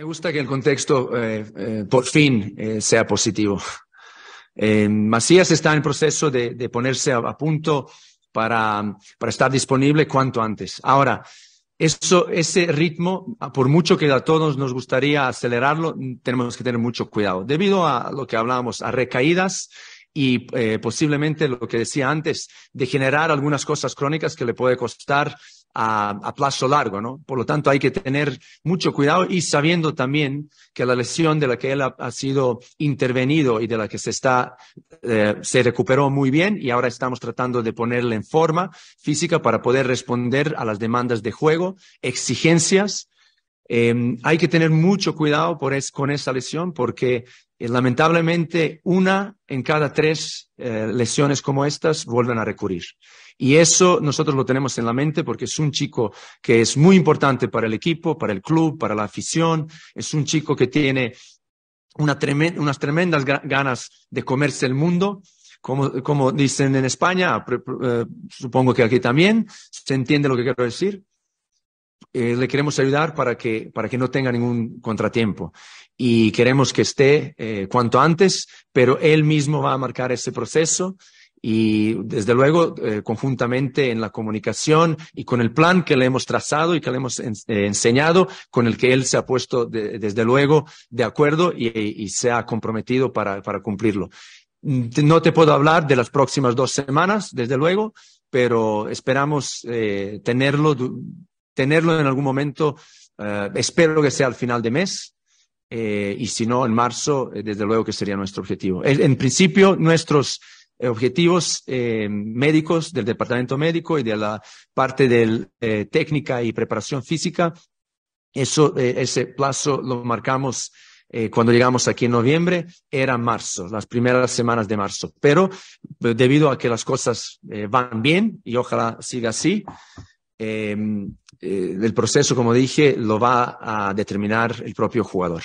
Me gusta que el contexto eh, eh, por fin eh, sea positivo. Macías está en proceso de, ponerse a, punto para, estar disponible cuanto antes. Ahora, ese ritmo, por mucho que a todos nos gustaría acelerarlo, tenemos que tener mucho cuidado. Debido a lo que hablábamos, a recaídas y eh, posiblemente lo que decía antes, de generar algunas cosas crónicas que le puede costar a, a, plazo largo, ¿no? Por lo tanto, hay que tener mucho cuidado y sabiendo también que la lesión de la que él ha, sido intervenido y de la que se está, eh, se recuperó muy bien y ahora estamos tratando de ponerle en forma física para poder responder a las demandas de juego, exigencias. Em, hay que tener mucho cuidado por es, con esa lesión porque eh, lamentablemente, una en cada tres eh, lesiones como estas vuelven a recurrir. Y eso nosotros lo tenemos en la mente porque es un chico que es muy importante para el equipo, para el club, para la afición. Es un chico que tiene unas tremendas ganas de comerse el mundo. como dicen en España, eh, supongo que aquí también se entiende lo que quiero decir. Eh, le queremos ayudar para que, para que no tenga ningún contratiempo. Y queremos que esté eh, cuanto antes, pero él mismo va a marcar ese proceso y desde luego eh, conjuntamente en la comunicación y con el plan que le hemos trazado y que le hemos enseñado, con el que él se ha puesto desde luego de acuerdo y, se ha comprometido para, para, cumplirlo. Mm, no te puedo hablar de las próximas dos semanas, desde luego, pero esperamos tenerlo tenerlo en algún momento. Eh, espero que sea al final de mes. Eh, y si no, en marzo, eh, desde luego que sería nuestro objetivo. En, principio, nuestros objetivos médicos del departamento médico y de la parte de técnica y preparación física, eso, ese plazo lo marcamos cuando llegamos aquí en noviembre, era marzo, las primeras semanas de marzo. Pero pues, debido a que las cosas van bien, y ojalá siga así, Em, eh, el proceso, como dije, lo va a determinar el propio jugador.